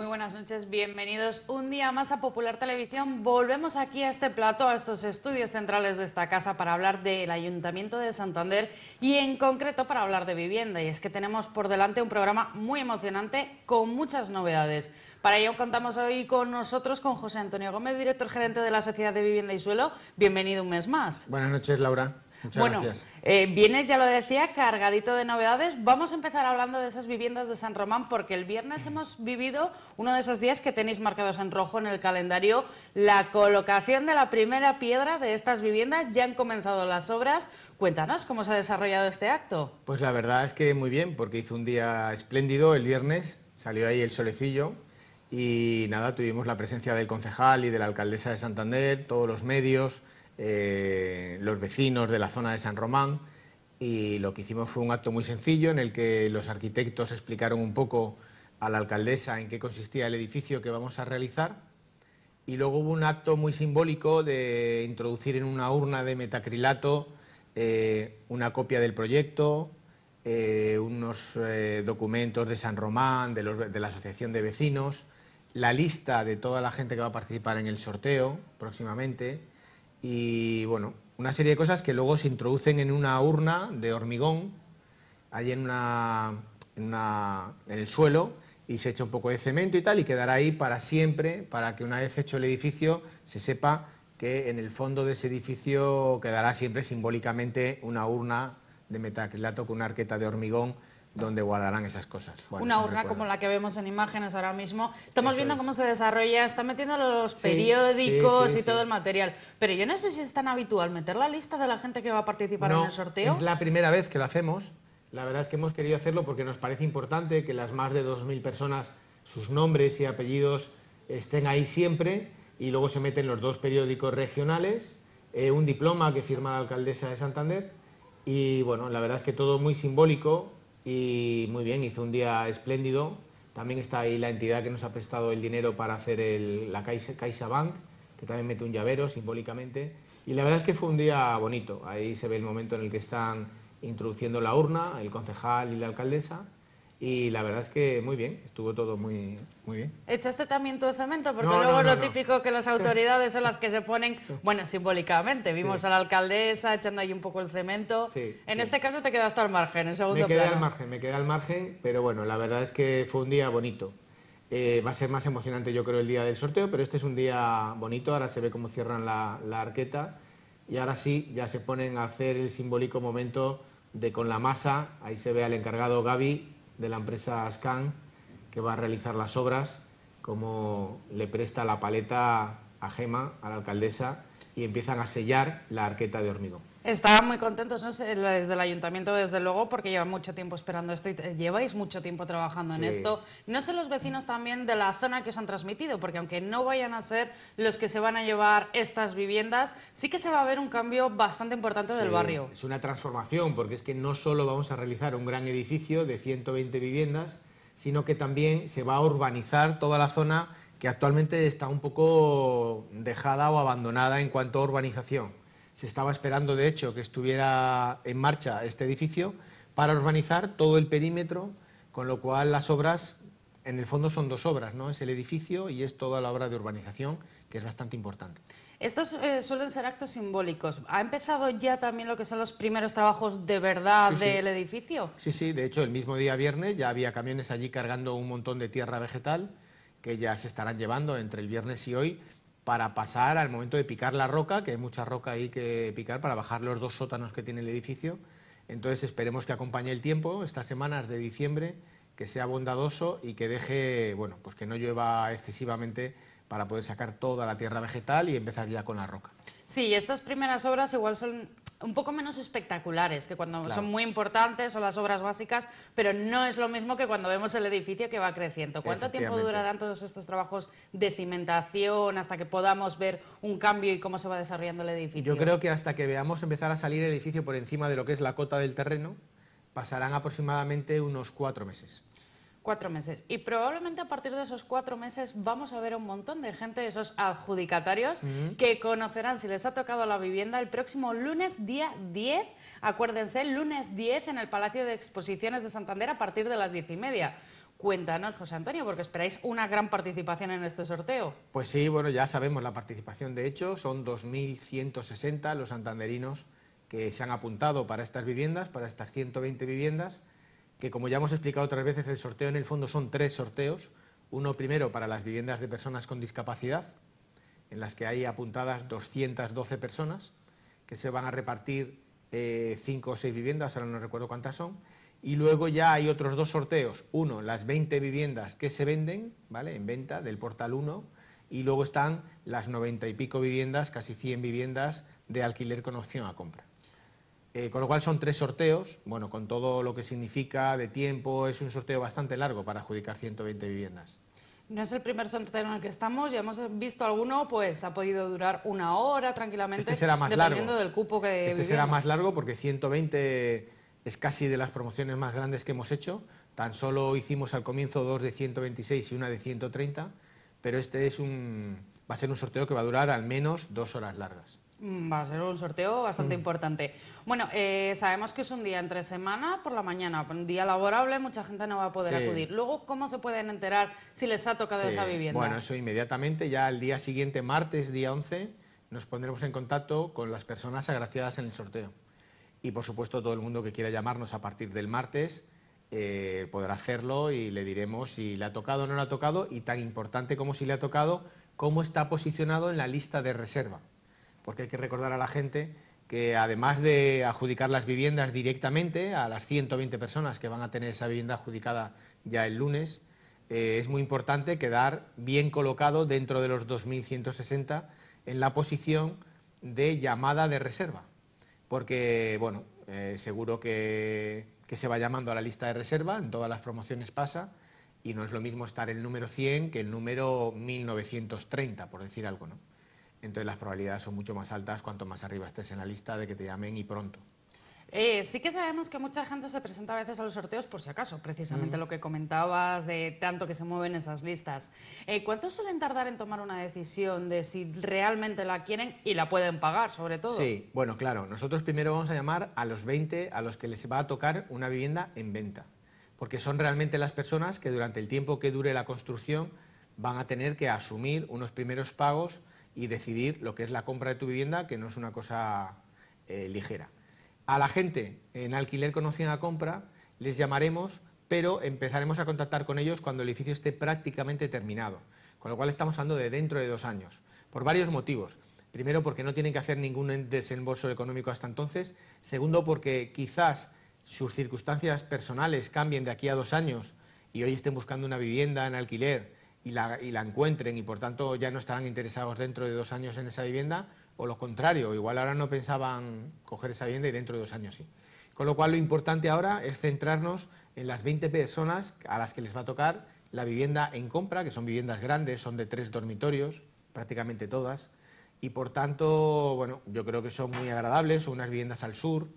Muy buenas noches, bienvenidos un día más a Popular Televisión. Volvemos aquí a este plato, a estos estudios centrales de esta casa para hablar del Ayuntamiento de Santander y en concreto para hablar de vivienda. Y es que tenemos por delante un programa muy emocionante con muchas novedades. Para ello contamos hoy con nosotros con José Antonio Gómez, director gerente de la Sociedad de Vivienda y Suelo. Bienvenido un mes más. Buenas noches, Laura bueno, gracias. Eh, vienes, ya lo decía, cargadito de novedades. Vamos a empezar hablando de esas viviendas de San Román porque el viernes hemos vivido uno de esos días que tenéis marcados en rojo en el calendario, la colocación de la primera piedra de estas viviendas. Ya han comenzado las obras. Cuéntanos cómo se ha desarrollado este acto. Pues la verdad es que muy bien porque hizo un día espléndido el viernes, salió ahí el solecillo. Y nada, tuvimos la presencia del concejal y de la alcaldesa de Santander, todos los medios, eh, los vecinos de la zona de San Román y lo que hicimos fue un acto muy sencillo en el que los arquitectos explicaron un poco a la alcaldesa en qué consistía el edificio que vamos a realizar y luego hubo un acto muy simbólico de introducir en una urna de metacrilato eh, una copia del proyecto, eh, unos documentos de San Román, de, la Asociación de Vecinos, la lista de toda la gente que va a participar en el sorteo próximamente, y bueno, una serie de cosas que luego se introducen en una urna de hormigón, allí en, en, el suelo, y se echa un poco de cemento y tal, y quedará ahí para siempre, para que una vez hecho el edificio se sepa que en el fondo de ese edificio quedará siempre simbólicamente una urna de metacrilato con una arqueta de hormigón donde guardarán esas cosas. una urna como la que vemos en imágenes ahora mismo. Estamos viendo cómo se desarrolla, están metiendo los periódicos y todo el material. Pero yo no sé si es tan habitual meter la lista de la gente que va a participar en el sorteo. Es la primera vez que lo hacemos. La verdad es que hemos querido hacerlo porque nos parece importante que las más de 2.000 personas, sus nombres y apellidos estén ahí siempre. Y luego se meten los dos periódicos regionales, eh, un diploma que firma la alcaldesa de Santander. Y bueno, la verdad es que todo muy simbólico, y muy bien, hizo un día espléndido. También está ahí la entidad que nos ha prestado el dinero para hacer la Caixa, Bank que también mete un llavero simbólicamente. Y la verdad es que fue un día bonito. Ahí se ve el momento en el que están introduciendo la urna, el concejal y la alcaldesa. Y la verdad es que muy bien, estuvo todo muy, muy bien. ¿Echaste también tu cemento? Porque luego lo típico que las autoridades son las que se ponen, bueno, simbólicamente. Vimos a la alcaldesa echando ahí un poco el cemento. en este caso te quedaste al margen, en segundo Me quedé al margen, me quedé al margen, pero bueno, la verdad es que fue un día bonito. Eh, va a ser más emocionante, yo creo, el día del sorteo, pero este es un día bonito. Ahora se ve cómo cierran la, la arqueta y ahora sí, ya se ponen a hacer el simbólico momento de con la masa. Ahí se ve al encargado Gaby de la empresa Scan que va a realizar las obras, como le presta la paleta a Gema, a la alcaldesa, y empiezan a sellar la arqueta de hormigón. Estaban muy contentos desde el ayuntamiento, desde luego, porque llevan mucho tiempo esperando esto y lleváis mucho tiempo trabajando en esto. No sé los vecinos también de la zona que os han transmitido, porque aunque no vayan a ser los que se van a llevar estas viviendas, sí que se va a ver un cambio bastante importante del barrio. Es una transformación, porque es que no solo vamos a realizar un gran edificio de 120 viviendas, sino que también se va a urbanizar toda la zona que actualmente está un poco dejada o abandonada en cuanto a urbanización. Se estaba esperando, de hecho, que estuviera en marcha este edificio para urbanizar todo el perímetro, con lo cual las obras, en el fondo son dos obras, ¿no? Es el edificio y es toda la obra de urbanización, que es bastante importante. Estos eh, suelen ser actos simbólicos. ¿Ha empezado ya también lo que son los primeros trabajos de verdad del edificio? Sí, sí, de hecho el mismo día viernes ya había camiones allí cargando un montón de tierra vegetal que ya se estarán llevando entre el viernes y hoy para pasar al momento de picar la roca, que hay mucha roca ahí que picar para bajar los dos sótanos que tiene el edificio. Entonces esperemos que acompañe el tiempo, estas semanas de diciembre, que sea bondadoso y que deje, bueno, pues que no llueva excesivamente para poder sacar toda la tierra vegetal y empezar ya con la roca. Sí, estas primeras obras igual son un poco menos espectaculares, que cuando son muy importantes, son las obras básicas, pero no es lo mismo que cuando vemos el edificio que va creciendo. ¿Cuánto tiempo durarán todos estos trabajos de cimentación hasta que podamos ver un cambio y cómo se va desarrollando el edificio? Yo creo que hasta que veamos empezar a salir el edificio por encima de lo que es la cota del terreno, pasarán aproximadamente unos cuatro meses. Cuatro meses. Y probablemente a partir de esos cuatro meses vamos a ver un montón de gente, esos adjudicatarios, que conocerán si les ha tocado la vivienda el próximo lunes, día 10. Acuérdense, lunes 10 en el Palacio de Exposiciones de Santander a partir de las diez y media. Cuéntanos, José Antonio, porque esperáis una gran participación en este sorteo. Pues sí, bueno, ya sabemos la participación. De hecho, son 2.160 los santanderinos que se han apuntado para estas viviendas, para estas 120 viviendas que como ya hemos explicado otras veces, el sorteo en el fondo son tres sorteos. Uno primero para las viviendas de personas con discapacidad, en las que hay apuntadas 212 personas, que se van a repartir eh, cinco o seis viviendas, ahora no recuerdo cuántas son. Y luego ya hay otros dos sorteos. Uno, las 20 viviendas que se venden, ¿vale? En venta del Portal 1. Y luego están las 90 y pico viviendas, casi 100 viviendas de alquiler con opción a compra. Eh, con lo cual son tres sorteos, bueno, con todo lo que significa de tiempo, es un sorteo bastante largo para adjudicar 120 viviendas. No es el primer sorteo en el que estamos, ya hemos visto alguno, pues ha podido durar una hora tranquilamente, este será más dependiendo del cupo que Este será más largo porque 120 es casi de las promociones más grandes que hemos hecho, tan solo hicimos al comienzo dos de 126 y una de 130, pero este es un, va a ser un sorteo que va a durar al menos dos horas largas. Mm, va a ser un sorteo bastante mm. importante. Bueno, eh, sabemos que es un día entre semana por la mañana, un día laborable, mucha gente no va a poder acudir. Luego, ¿cómo se pueden enterar si les ha tocado esa vivienda? Bueno, eso inmediatamente, ya el día siguiente, martes, día 11, nos pondremos en contacto con las personas agraciadas en el sorteo. Y, por supuesto, todo el mundo que quiera llamarnos a partir del martes eh, podrá hacerlo y le diremos si le ha tocado o no le ha tocado y, tan importante como si le ha tocado, cómo está posicionado en la lista de reserva porque hay que recordar a la gente que además de adjudicar las viviendas directamente a las 120 personas que van a tener esa vivienda adjudicada ya el lunes, eh, es muy importante quedar bien colocado dentro de los 2.160 en la posición de llamada de reserva, porque bueno, eh, seguro que, que se va llamando a la lista de reserva, en todas las promociones pasa, y no es lo mismo estar el número 100 que el número 1930, por decir algo, ¿no? entonces las probabilidades son mucho más altas cuanto más arriba estés en la lista de que te llamen y pronto. Eh, sí que sabemos que mucha gente se presenta a veces a los sorteos por si acaso, precisamente lo que comentabas de tanto que se mueven esas listas. Eh, ¿Cuánto suelen tardar en tomar una decisión de si realmente la quieren y la pueden pagar, sobre todo? Sí, bueno, claro. Nosotros primero vamos a llamar a los 20 a los que les va a tocar una vivienda en venta, porque son realmente las personas que durante el tiempo que dure la construcción van a tener que asumir unos primeros pagos y decidir lo que es la compra de tu vivienda, que no es una cosa eh, ligera. A la gente en alquiler conocida a compra les llamaremos, pero empezaremos a contactar con ellos cuando el edificio esté prácticamente terminado, con lo cual estamos hablando de dentro de dos años, por varios motivos. Primero, porque no tienen que hacer ningún desembolso económico hasta entonces. Segundo, porque quizás sus circunstancias personales cambien de aquí a dos años y hoy estén buscando una vivienda en alquiler y la, encuentren y por tanto ya no estarán interesados dentro de dos años en esa vivienda, o lo contrario, igual ahora no pensaban coger esa vivienda y dentro de dos años sí. Con lo cual lo importante ahora es centrarnos en las 20 personas a las que les va a tocar la vivienda en compra, que son viviendas grandes, son de tres dormitorios, prácticamente todas, y por tanto, bueno, yo creo que son muy agradables, son unas viviendas al sur.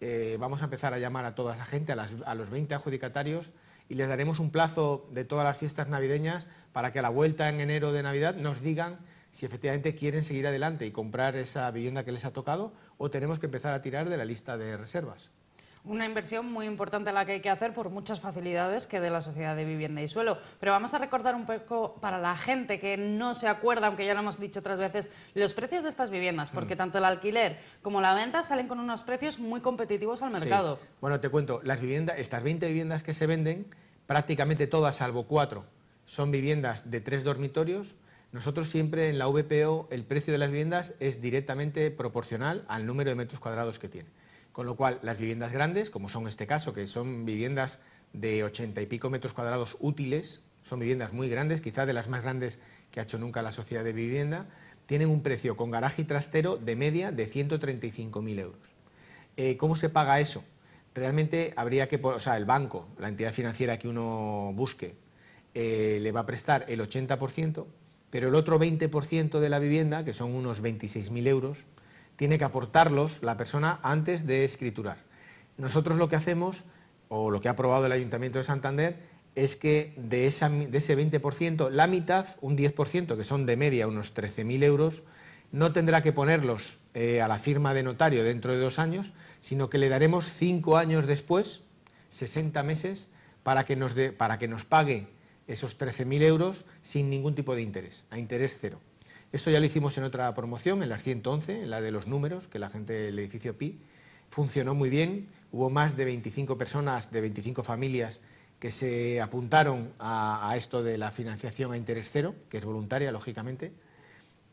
Eh, vamos a empezar a llamar a toda esa gente, a, a los 20 adjudicatarios, y les daremos un plazo de todas las fiestas navideñas para que a la vuelta en enero de Navidad nos digan si efectivamente quieren seguir adelante y comprar esa vivienda que les ha tocado o tenemos que empezar a tirar de la lista de reservas. Una inversión muy importante la que hay que hacer por muchas facilidades que de la Sociedad de Vivienda y Suelo. Pero vamos a recordar un poco para la gente que no se acuerda, aunque ya lo hemos dicho otras veces, los precios de estas viviendas, porque mm. tanto el alquiler como la venta salen con unos precios muy competitivos al mercado. Bueno, te cuento, las viviendas, estas 20 viviendas que se venden, prácticamente todas, salvo cuatro, son viviendas de tres dormitorios. Nosotros siempre en la VPO el precio de las viviendas es directamente proporcional al número de metros cuadrados que tiene. Con lo cual, las viviendas grandes, como son este caso, que son viviendas de 80 y pico metros cuadrados útiles, son viviendas muy grandes, quizás de las más grandes que ha hecho nunca la sociedad de vivienda, tienen un precio con garaje y trastero de media de 135.000 euros. Eh, ¿Cómo se paga eso? Realmente habría que, o sea, el banco, la entidad financiera que uno busque, eh, le va a prestar el 80%, pero el otro 20% de la vivienda, que son unos 26.000 euros, tiene que aportarlos la persona antes de escriturar. Nosotros lo que hacemos, o lo que ha aprobado el Ayuntamiento de Santander, es que de, ese 20%, la mitad, un 10%, que son de media unos 13.000 euros, no tendrá que ponerlos eh, a la firma de notario dentro de dos años, sino que le daremos cinco años después, 60 meses, para que nos, para que nos pague esos 13.000 euros sin ningún tipo de interés, a interés cero. Esto ya lo hicimos en otra promoción, en las 111, en la de los números, que la gente del edificio Pi funcionó muy bien. Hubo más de 25 personas, de 25 familias que se apuntaron a, a esto de la financiación a interés cero, que es voluntaria, lógicamente,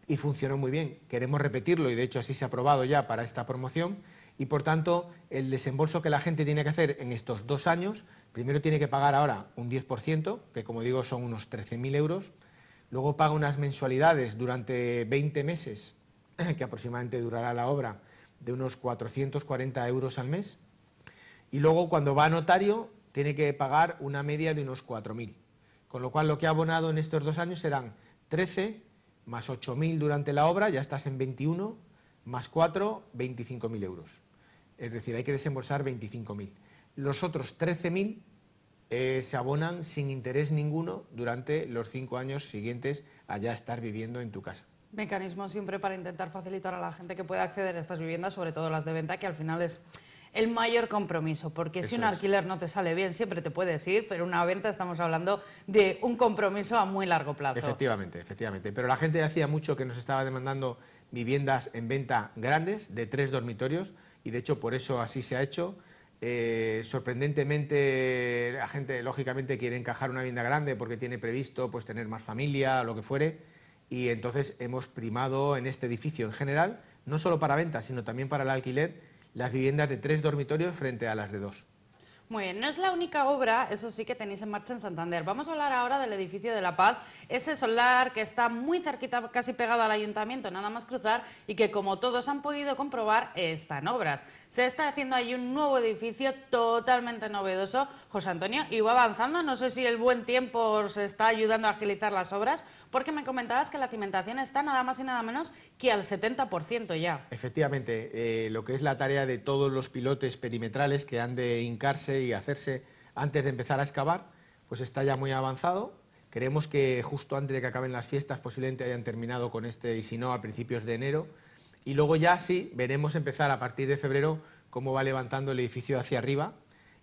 y funcionó muy bien. Queremos repetirlo y de hecho así se ha aprobado ya para esta promoción y por tanto el desembolso que la gente tiene que hacer en estos dos años, primero tiene que pagar ahora un 10%, que como digo son unos 13.000 euros, luego paga unas mensualidades durante 20 meses, que aproximadamente durará la obra, de unos 440 euros al mes, y luego cuando va a notario tiene que pagar una media de unos 4.000, con lo cual lo que ha abonado en estos dos años serán 13 más 8.000 durante la obra, ya estás en 21, más 4, 25.000 euros. Es decir, hay que desembolsar 25.000. Los otros 13.000 eh, se abonan sin interés ninguno durante los cinco años siguientes a ya estar viviendo en tu casa. Mecanismo siempre para intentar facilitar a la gente que pueda acceder a estas viviendas, sobre todo las de venta, que al final es el mayor compromiso, porque si un alquiler no te sale bien, siempre te puedes ir, pero una venta estamos hablando de un compromiso a muy largo plazo. Efectivamente, efectivamente. Pero la gente hacía mucho que nos estaba demandando viviendas en venta grandes, de tres dormitorios, y de hecho por eso así se ha hecho. Eh, sorprendentemente, la gente lógicamente quiere encajar una vivienda grande porque tiene previsto pues, tener más familia, lo que fuere, y entonces hemos primado en este edificio en general, no solo para venta, sino también para el alquiler, las viviendas de tres dormitorios frente a las de dos. Muy bien, no es la única obra, eso sí, que tenéis en marcha en Santander. Vamos a hablar ahora del edificio de La Paz, ese solar que está muy cerquita, casi pegado al ayuntamiento, nada más cruzar, y que como todos han podido comprobar, está en obras. Se está haciendo ahí un nuevo edificio totalmente novedoso. José Antonio, y va avanzando, no sé si el buen tiempo os está ayudando a agilizar las obras, porque me comentabas que la cimentación está nada más y nada menos que al 70% ya. Efectivamente, eh, lo que es la tarea de todos los pilotes perimetrales que han de hincarse y hacerse antes de empezar a excavar, pues está ya muy avanzado. Queremos que justo antes de que acaben las fiestas posiblemente hayan terminado con este y si no a principios de enero. Y luego ya sí, veremos empezar a partir de febrero cómo va levantando el edificio hacia arriba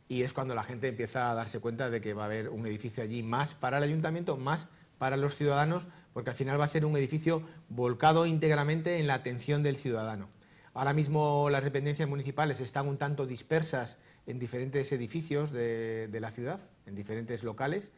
y es cuando la gente empieza a darse cuenta de que va a haber un edificio allí más para el ayuntamiento, más para los ciudadanos, porque al final va a ser un edificio volcado íntegramente en la atención del ciudadano. Ahora mismo las dependencias municipales están un tanto dispersas en diferentes edificios de, la ciudad, en diferentes locales,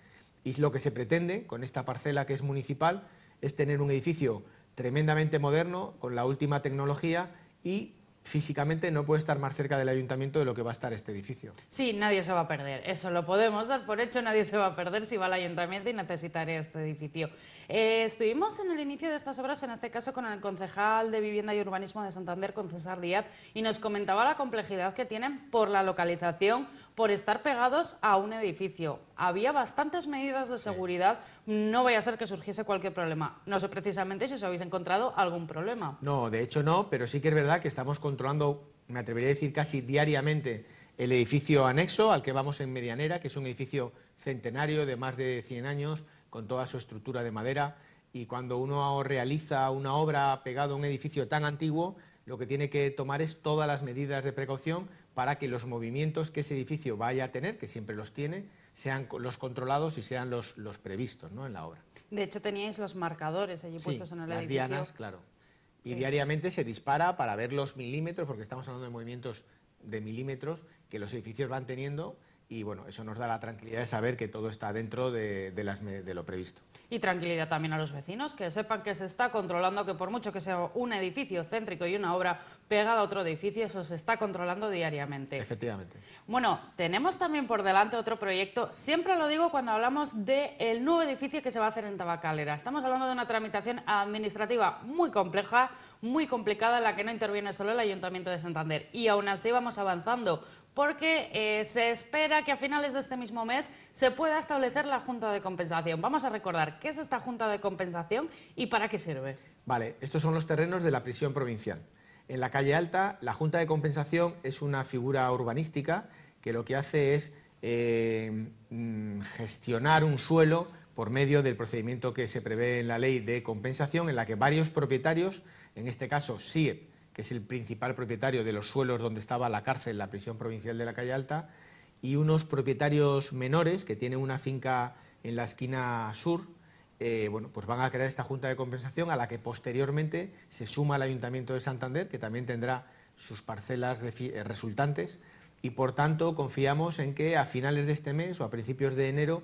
y lo que se pretende con esta parcela que es municipal es tener un edificio tremendamente moderno, con la última tecnología y físicamente no puede estar más cerca del ayuntamiento de lo que va a estar este edificio. Sí, nadie se va a perder, eso lo podemos dar por hecho, nadie se va a perder si va al ayuntamiento y necesitaré este edificio. Eh, estuvimos en el inicio de estas obras, en este caso con el concejal de Vivienda y Urbanismo de Santander, con César Díaz, y nos comentaba la complejidad que tienen por la localización por estar pegados a un edificio. Había bastantes medidas de seguridad, no vaya a ser que surgiese cualquier problema. No sé precisamente si os habéis encontrado algún problema. No, de hecho no, pero sí que es verdad que estamos controlando, me atrevería a decir casi diariamente, el edificio anexo al que vamos en Medianera, que es un edificio centenario de más de 100 años, con toda su estructura de madera, y cuando uno realiza una obra pegado a un edificio tan antiguo, lo que tiene que tomar es todas las medidas de precaución para que los movimientos que ese edificio vaya a tener, que siempre los tiene, sean los controlados y sean los, previstos ¿no? en la obra. De hecho, teníais los marcadores allí puestos en el las dianas, claro. Y eh. diariamente se dispara para ver los milímetros, porque estamos hablando de movimientos de milímetros que los edificios van teniendo y bueno, eso nos da la tranquilidad de saber que todo está dentro de, lo previsto. Y tranquilidad también a los vecinos, que sepan que se está controlando, que por mucho que sea un edificio céntrico y una obra pegada a otro edificio, eso se está controlando diariamente. Efectivamente. Bueno, tenemos también por delante otro proyecto, siempre lo digo cuando hablamos del nuevo edificio que se va a hacer en Tabacalera. Estamos hablando de una tramitación administrativa muy compleja, muy complicada, en la que no interviene solo el Ayuntamiento de Santander. Y aún así vamos avanzando porque eh, se espera que a finales de este mismo mes se pueda establecer la Junta de Compensación. Vamos a recordar qué es esta Junta de Compensación y para qué sirve. Vale, estos son los terrenos de la prisión provincial. En la calle Alta, la Junta de Compensación es una figura urbanística que lo que hace es eh, mm, gestionar un suelo por medio del procedimiento que se prevé en la ley de compensación, en la que varios propietarios, en este caso SIE, es el principal propietario de los suelos donde estaba la cárcel, la prisión provincial de la Calle Alta, y unos propietarios menores que tienen una finca en la esquina sur, eh, bueno, pues van a crear esta junta de compensación a la que posteriormente se suma el Ayuntamiento de Santander, que también tendrá sus parcelas eh, resultantes, y por tanto confiamos en que a finales de este mes o a principios de enero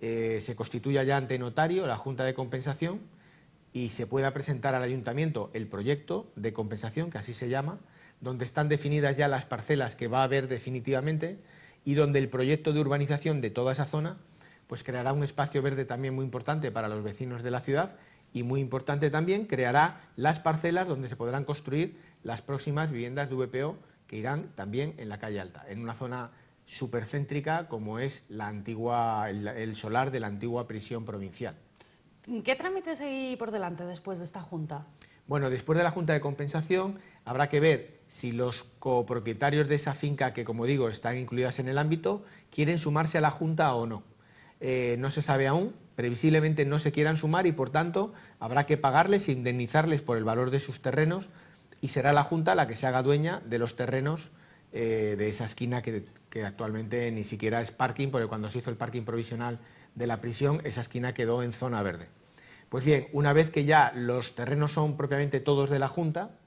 eh, se constituya ya ante notario la junta de compensación y se pueda presentar al ayuntamiento el proyecto de compensación, que así se llama, donde están definidas ya las parcelas que va a haber definitivamente y donde el proyecto de urbanización de toda esa zona pues creará un espacio verde también muy importante para los vecinos de la ciudad y muy importante también creará las parcelas donde se podrán construir las próximas viviendas de VPO que irán también en la calle alta, en una zona supercéntrica como es el solar de la antigua prisión provincial. ¿Qué trámites hay por delante después de esta Junta? Bueno, después de la Junta de Compensación habrá que ver si los copropietarios de esa finca, que como digo, están incluidas en el ámbito, quieren sumarse a la Junta o no. Eh, no se sabe aún, previsiblemente no se quieran sumar y por tanto habrá que pagarles e indemnizarles por el valor de sus terrenos y será la Junta la que se haga dueña de los terrenos eh, de esa esquina que actualmente ni siquiera es parking, porque cuando se hizo el parking provisional de la prisión, esa esquina quedó en zona verde. Pues bien, una vez que ya los terrenos son propiamente todos de la Junta,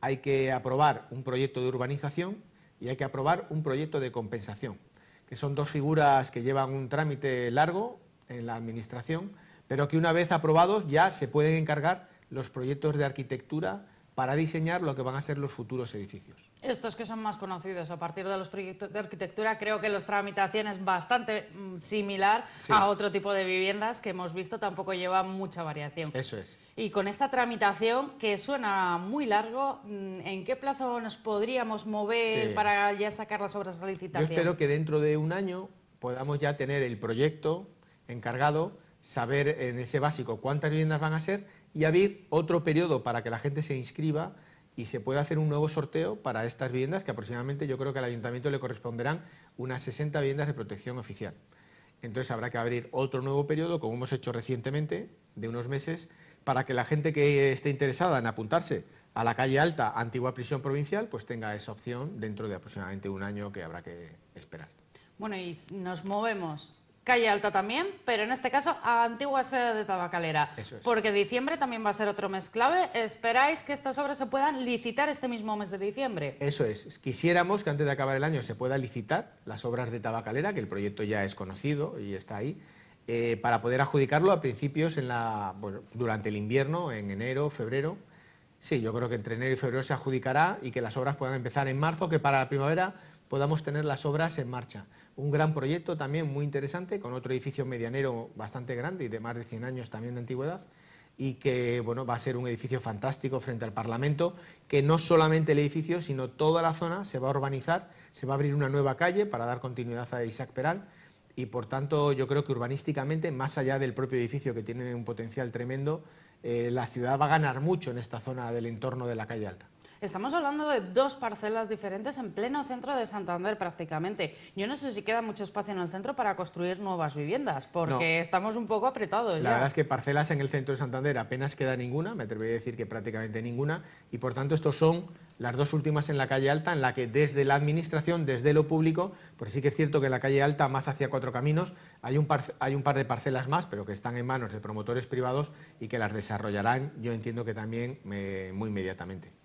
hay que aprobar un proyecto de urbanización y hay que aprobar un proyecto de compensación, que son dos figuras que llevan un trámite largo en la Administración, pero que una vez aprobados ya se pueden encargar los proyectos de arquitectura para diseñar lo que van a ser los futuros edificios. Estos que son más conocidos a partir de los proyectos de arquitectura, creo que los tramitación es bastante mm, similar a otro tipo de viviendas que hemos visto, tampoco lleva mucha variación. Eso es. Y con esta tramitación, que suena muy largo, mm, ¿en qué plazo nos podríamos mover para ya sacar las obras a licitación? Yo espero que dentro de un año podamos ya tener el proyecto encargado, saber en ese básico cuántas viviendas van a ser y abrir otro periodo para que la gente se inscriba y se pueda hacer un nuevo sorteo para estas viviendas, que aproximadamente yo creo que al ayuntamiento le corresponderán unas 60 viviendas de protección oficial. Entonces habrá que abrir otro nuevo periodo, como hemos hecho recientemente, de unos meses, para que la gente que esté interesada en apuntarse a la calle alta, antigua prisión provincial, pues tenga esa opción dentro de aproximadamente un año que habrá que esperar. Bueno, y nos movemos calle alta también, pero en este caso a Antigua Sede de Tabacalera. Eso Porque diciembre también va a ser otro mes clave. ¿Esperáis que estas obras se puedan licitar este mismo mes de diciembre? Eso es. Quisiéramos que antes de acabar el año se pueda licitar las obras de Tabacalera, que el proyecto ya es conocido y está ahí, eh, para poder adjudicarlo a principios en la, durante el invierno, en enero, febrero. Sí, yo creo que entre enero y febrero se adjudicará y que las obras puedan empezar en marzo, que para la primavera podamos tener las obras en marcha. Un gran proyecto también muy interesante, con otro edificio medianero bastante grande y de más de 100 años también de antigüedad, y que bueno, va a ser un edificio fantástico frente al Parlamento, que no solamente el edificio, sino toda la zona se va a urbanizar, se va a abrir una nueva calle para dar continuidad a Isaac Peral, y por tanto yo creo que urbanísticamente, más allá del propio edificio que tiene un potencial tremendo, eh, la ciudad va a ganar mucho en esta zona del entorno de la calle alta. Estamos hablando de dos parcelas diferentes en pleno centro de Santander prácticamente. Yo no sé si queda mucho espacio en el centro para construir nuevas viviendas, porque estamos un poco apretados. La verdad es que parcelas en el centro de Santander apenas queda ninguna, me atrevería a decir que prácticamente ninguna, y por tanto estos son las dos últimas en la calle Alta, en la que desde la Administración, desde lo público, pues sí que es cierto que en la calle Alta, más hacia Cuatro Caminos, hay un, par, hay un par de parcelas más, pero que están en manos de promotores privados y que las desarrollarán, yo entiendo que también eh, muy inmediatamente.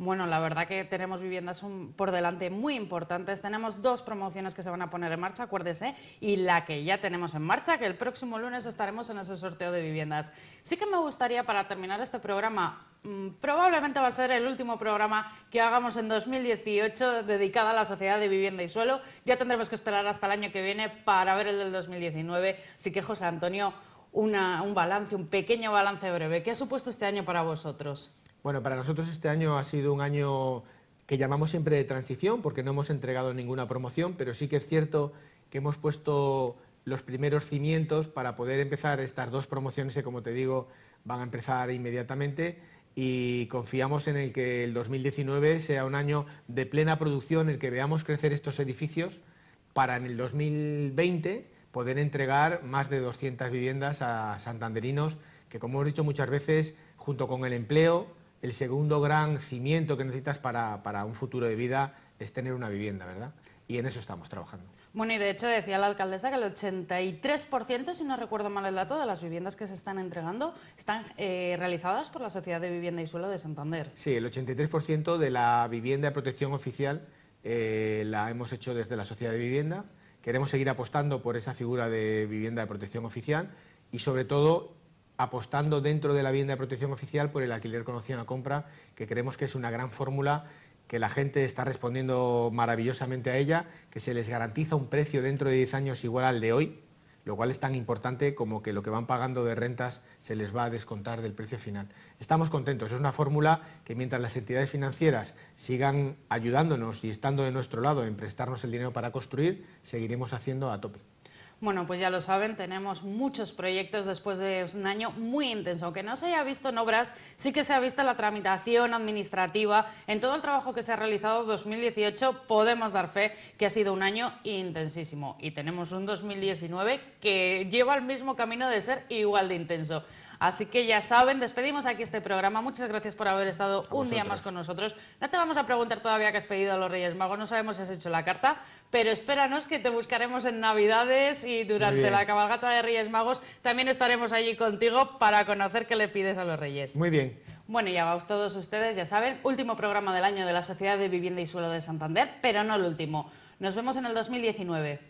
Bueno, la verdad que tenemos viviendas por delante muy importantes. Tenemos dos promociones que se van a poner en marcha, acuérdese, y la que ya tenemos en marcha, que el próximo lunes estaremos en ese sorteo de viviendas. Sí que me gustaría, para terminar este programa, mm, probablemente va a ser el último programa que hagamos en 2018 dedicado a la sociedad de vivienda y suelo. Ya tendremos que esperar hasta el año que viene para ver el del 2019. Así que, José Antonio, un balance, un pequeño balance breve. ¿Qué ha supuesto este año para vosotros? Bueno, para nosotros este año ha sido un año que llamamos siempre de transición porque no hemos entregado ninguna promoción, pero sí que es cierto que hemos puesto los primeros cimientos para poder empezar estas dos promociones que, como te digo, van a empezar inmediatamente y confiamos en el que el 2019 sea un año de plena producción, en el que veamos crecer estos edificios para en el 2020 poder entregar más de 200 viviendas a santanderinos que, como hemos dicho muchas veces, junto con el empleo, el segundo gran cimiento que necesitas para, un futuro de vida es tener una vivienda, ¿verdad? y en eso estamos trabajando. Bueno, y de hecho decía la alcaldesa que el 83%, si no recuerdo mal el dato, de las viviendas que se están entregando están eh, realizadas por la Sociedad de Vivienda y Suelo de Santander. Sí, el 83% de la vivienda de protección oficial eh, la hemos hecho desde la Sociedad de Vivienda. Queremos seguir apostando por esa figura de vivienda de protección oficial y sobre todo apostando dentro de la vivienda de protección oficial por el alquiler con opción a compra, que creemos que es una gran fórmula que la gente está respondiendo maravillosamente a ella, que se les garantiza un precio dentro de 10 años igual al de hoy, lo cual es tan importante como que lo que van pagando de rentas se les va a descontar del precio final. Estamos contentos, es una fórmula que mientras las entidades financieras sigan ayudándonos y estando de nuestro lado en prestarnos el dinero para construir, seguiremos haciendo a tope. Bueno, pues ya lo saben, tenemos muchos proyectos después de un año muy intenso. Aunque no se haya visto en obras, sí que se ha visto la tramitación administrativa. En todo el trabajo que se ha realizado 2018 podemos dar fe que ha sido un año intensísimo. Y tenemos un 2019 que lleva el mismo camino de ser igual de intenso. Así que ya saben, despedimos aquí este programa. Muchas gracias por haber estado un día más con nosotros. No te vamos a preguntar todavía qué has pedido a los Reyes Magos, no sabemos si has hecho la carta, pero espéranos que te buscaremos en Navidades y durante la cabalgata de Reyes Magos también estaremos allí contigo para conocer qué le pides a los Reyes. Muy bien. Bueno, ya vamos todos ustedes, ya saben, último programa del año de la Sociedad de Vivienda y Suelo de Santander, pero no el último. Nos vemos en el 2019.